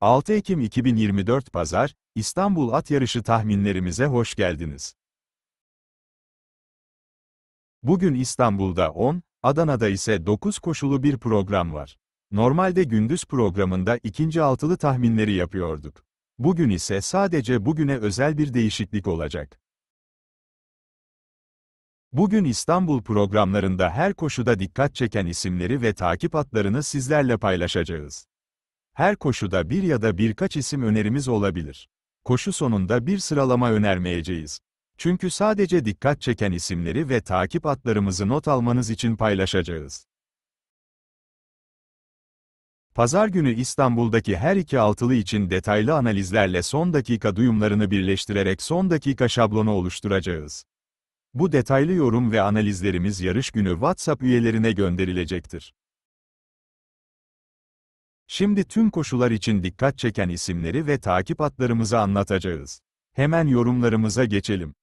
6 Ekim 2024 Pazar, İstanbul At Yarışı tahminlerimize hoş geldiniz. Bugün İstanbul'da 10, Adana'da ise 9 koşulu bir program var. Normalde gündüz programında ikinci altılı tahminleri yapıyorduk. Bugün ise sadece bugüne özel bir değişiklik olacak. Bugün İstanbul programlarında her koşuda dikkat çeken isimleri ve takip atlarını sizlerle paylaşacağız. Her koşuda bir ya da birkaç isim önerimiz olabilir. Koşu sonunda bir sıralama önermeyeceğiz. Çünkü sadece dikkat çeken isimleri ve takip atlarımızı not almanız için paylaşacağız. Pazar günü İstanbul'daki her iki altılı için detaylı analizlerle son dakika duyumlarını birleştirerek son dakika şablonu oluşturacağız. Bu detaylı yorum ve analizlerimiz yarış günü WhatsApp üyelerine gönderilecektir. Şimdi tüm koşular için dikkat çeken isimleri ve takip atlarımızı anlatacağız. Hemen yorumlarımıza geçelim.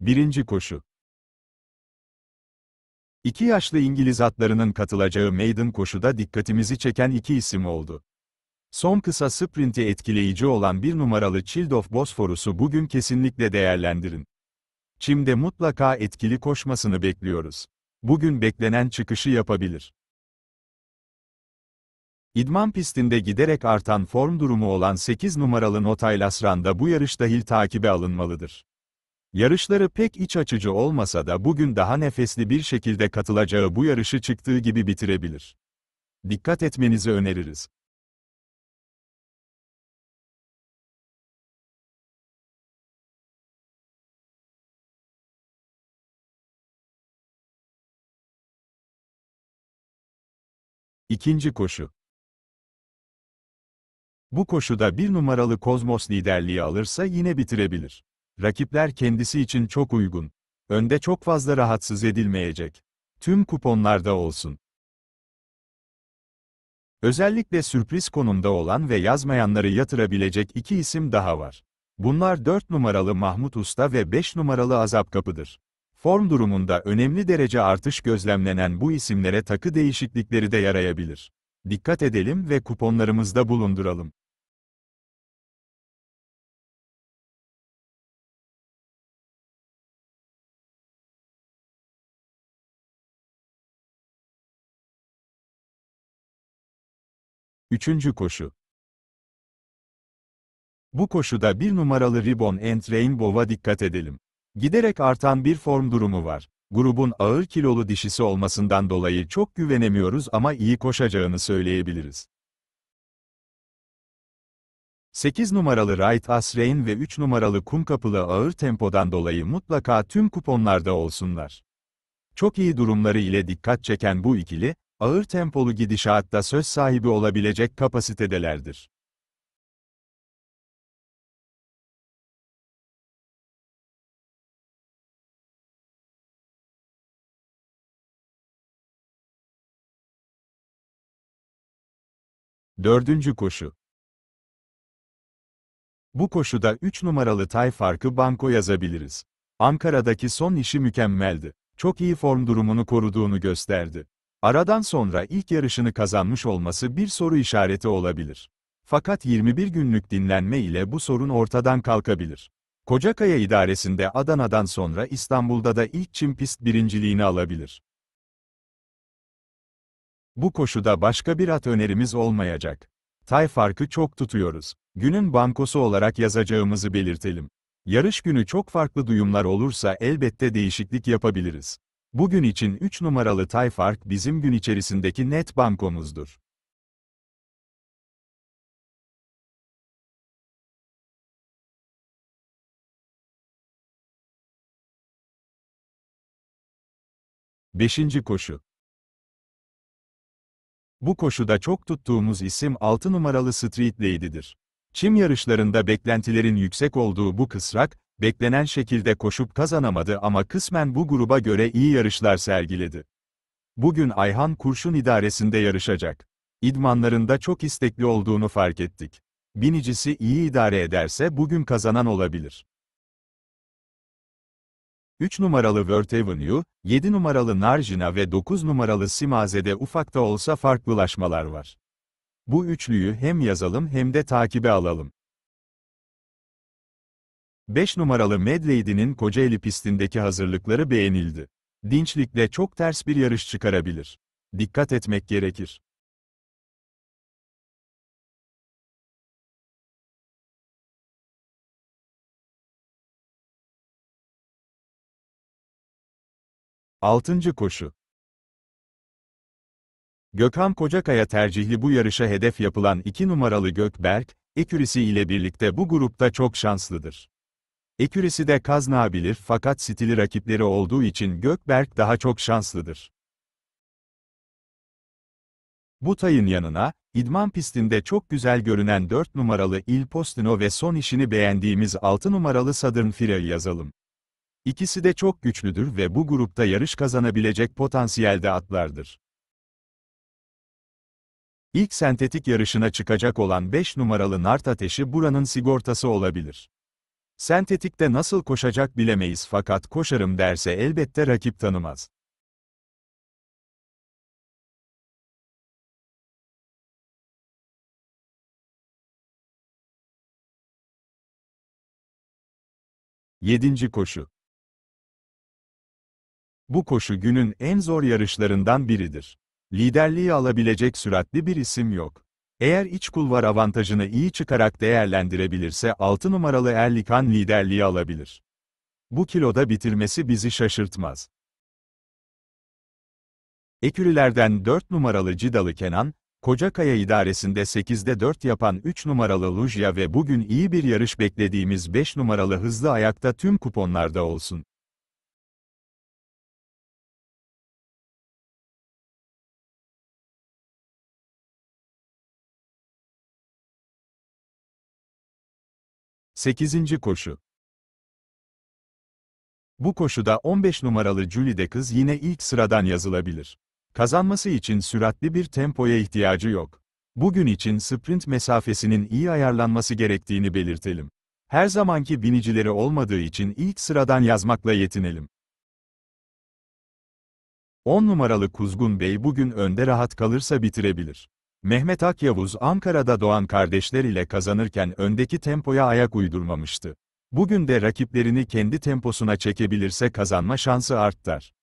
Birinci koşu İki yaşlı İngiliz atlarının katılacağı maiden koşuda dikkatimizi çeken iki isim oldu. Son kısa sprinti etkileyici olan bir numaralı Childoff Bosforus'u bugün kesinlikle değerlendirin. Çim'de mutlaka etkili koşmasını bekliyoruz. Bugün beklenen çıkışı yapabilir. İdman pistinde giderek artan form durumu olan 8 numaralı Notay Lasran bu yarış dahil takibe alınmalıdır. Yarışları pek iç açıcı olmasa da bugün daha nefesli bir şekilde katılacağı bu yarışı çıktığı gibi bitirebilir. Dikkat etmenizi öneririz. İkinci koşu. Bu koşuda bir numaralı Kozmos liderliği alırsa yine bitirebilir. Rakipler kendisi için çok uygun. Önde çok fazla rahatsız edilmeyecek. Tüm kuponlarda olsun. Özellikle sürpriz konumda olan ve yazmayanları yatırabilecek iki isim daha var. Bunlar 4 numaralı Mahmut Usta ve 5 numaralı Azap Kapı'dır. Form durumunda önemli derece artış gözlemlenen bu isimlere takı değişiklikleri de yarayabilir. Dikkat edelim ve kuponlarımızda bulunduralım. Üçüncü koşu. Bu koşuda bir numaralı Ribbon and Rainbow'a dikkat edelim. Giderek artan bir form durumu var. Grubun ağır kilolu dişisi olmasından dolayı çok güvenemiyoruz ama iyi koşacağını söyleyebiliriz. 8 numaralı Right As Rain ve 3 numaralı Kumkapılı ağır tempodan dolayı mutlaka tüm kuponlarda olsunlar. Çok iyi durumları ile dikkat çeken bu ikili, ağır tempolu gidişatta söz sahibi olabilecek kapasitedelerdir. Dördüncü koşu. Bu koşuda 3 numaralı tay farkı banko yazabiliriz. Ankara'daki son işi mükemmeldi. Çok iyi form durumunu koruduğunu gösterdi. Aradan sonra ilk yarışını kazanmış olması bir soru işareti olabilir. Fakat 21 günlük dinlenme ile bu sorun ortadan kalkabilir. Kocakaya idaresinde Adana'dan sonra İstanbul'da da ilk çim pist birinciliğini alabilir. Bu koşuda başka bir at önerimiz olmayacak. Tay farkı çok tutuyoruz. Günün bankosu olarak yazacağımızı belirtelim. Yarış günü çok farklı duyumlar olursa elbette değişiklik yapabiliriz. Bugün için 3 numaralı tay fark bizim gün içerisindeki net bankomuzdur. Beşinci koşu. Bu koşuda çok tuttuğumuz isim 6 numaralı Street Lady'dir. Çim yarışlarında beklentilerin yüksek olduğu bu kısrak, beklenen şekilde koşup kazanamadı ama kısmen bu gruba göre iyi yarışlar sergiledi. Bugün Ayhan Kurşun idaresinde yarışacak. İdmanlarında çok istekli olduğunu fark ettik. Binicisi iyi idare ederse bugün kazanan olabilir. 3 numaralı World Avenue, 7 numaralı Narjina ve 9 numaralı Simaze'de ufak da olsa farklılaşmalar var. Bu üçlüyü hem yazalım hem de takibe alalım. 5 numaralı Medleydi'nin Kocaeli pistindeki hazırlıkları beğenildi. Dinçlikle çok ters bir yarış çıkarabilir. Dikkat etmek gerekir. Altıncı koşu. Gökhan Kocakaya tercihli bu yarışa hedef yapılan 2 numaralı Gökberk, Ekürisi ile birlikte bu grupta çok şanslıdır. Ekürisi de kaznabilir fakat stili rakipleri olduğu için Gökberk daha çok şanslıdır. Bu tayın yanına, idman pistinde çok güzel görünen 4 numaralı Il Postino ve son işini beğendiğimiz 6 numaralı Southern Fire yazalım. İkisi de çok güçlüdür ve bu grupta yarış kazanabilecek potansiyelde atlardır. İlk sentetik yarışına çıkacak olan 5 numaralı Nart Ateşi buranın sigortası olabilir. Sentetikte nasıl koşacak bilemeyiz fakat koşarım derse elbette rakip tanımaz. Yedinci koşu bu koşu günün en zor yarışlarından biridir. Liderliği alabilecek süratli bir isim yok. Eğer iç kulvar avantajını iyi çıkarak değerlendirebilirse 6 numaralı Erlikan liderliği alabilir. Bu kiloda bitirmesi bizi şaşırtmaz. Ekürilerden 4 numaralı Cidalı Kenan, Kocakaya idaresinde 8'de 4 yapan 3 numaralı Lujya ve bugün iyi bir yarış beklediğimiz 5 numaralı hızlı ayakta tüm kuponlarda olsun. 8. Koşu Bu koşuda 15 numaralı Julie de kız yine ilk sıradan yazılabilir. Kazanması için süratli bir tempoya ihtiyacı yok. Bugün için sprint mesafesinin iyi ayarlanması gerektiğini belirtelim. Her zamanki binicileri olmadığı için ilk sıradan yazmakla yetinelim. 10 numaralı Kuzgun Bey bugün önde rahat kalırsa bitirebilir. Mehmet Akyavuz Ankara'da doğan kardeşler ile kazanırken öndeki tempoya ayak uydurmamıştı. Bugün de rakiplerini kendi temposuna çekebilirse kazanma şansı artar.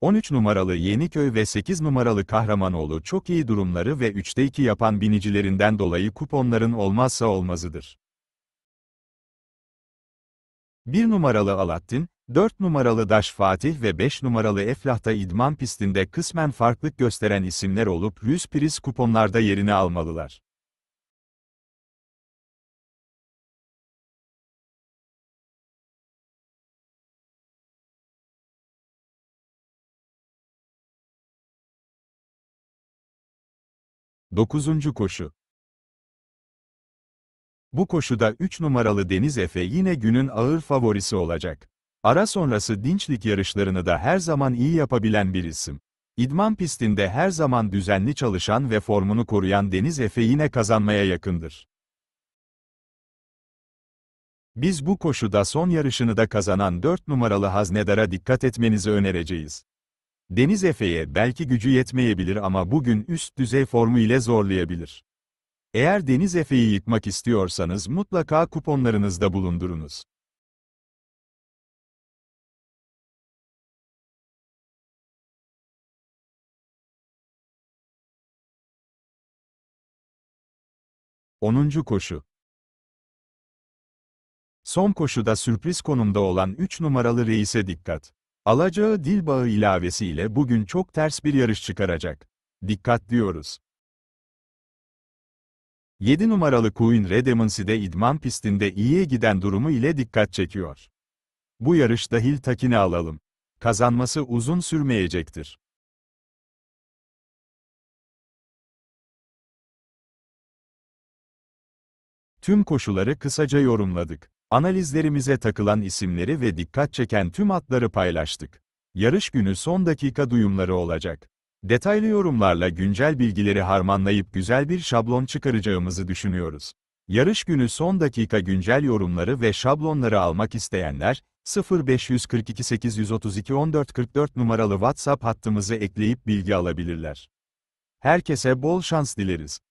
13 numaralı Yeniköy ve 8 numaralı Kahramanoğlu çok iyi durumları ve 3'te 2 yapan binicilerinden dolayı kuponların olmazsa olmazıdır. 1 numaralı Alattin, 4 numaralı Daş Fatih ve 5 numaralı Eflah'ta idman pistinde kısmen farklılık gösteren isimler olup 100 priz kuponlarda yerini almalılar. Dokuzuncu koşu Bu koşuda 3 numaralı Deniz Efe yine günün ağır favorisi olacak. Ara sonrası dinçlik yarışlarını da her zaman iyi yapabilen bir isim. İdman pistinde her zaman düzenli çalışan ve formunu koruyan Deniz Efe yine kazanmaya yakındır. Biz bu koşuda son yarışını da kazanan 4 numaralı Haznedara dikkat etmenizi önereceğiz. Deniz Efe'ye belki gücü yetmeyebilir ama bugün üst düzey formu ile zorlayabilir. Eğer Deniz Efe'yi yıkmak istiyorsanız mutlaka kuponlarınızda bulundurunuz. 10. koşu. Son koşuda sürpriz konumda olan 3 numaralı reise dikkat. Alacağı dil bağı ilavesiyle bugün çok ters bir yarış çıkaracak. Dikkat diyoruz. 7 numaralı Queen Redemancy'de idman pistinde iyiye giden durumu ile dikkat çekiyor. Bu yarışta takini alalım. Kazanması uzun sürmeyecektir. tüm koşuları kısaca yorumladık. Analizlerimize takılan isimleri ve dikkat çeken tüm atları paylaştık. Yarış günü son dakika duyumları olacak. Detaylı yorumlarla güncel bilgileri harmanlayıp güzel bir şablon çıkaracağımızı düşünüyoruz. Yarış günü son dakika güncel yorumları ve şablonları almak isteyenler, 0542 832 1444 numaralı WhatsApp hattımızı ekleyip bilgi alabilirler. Herkese bol şans dileriz.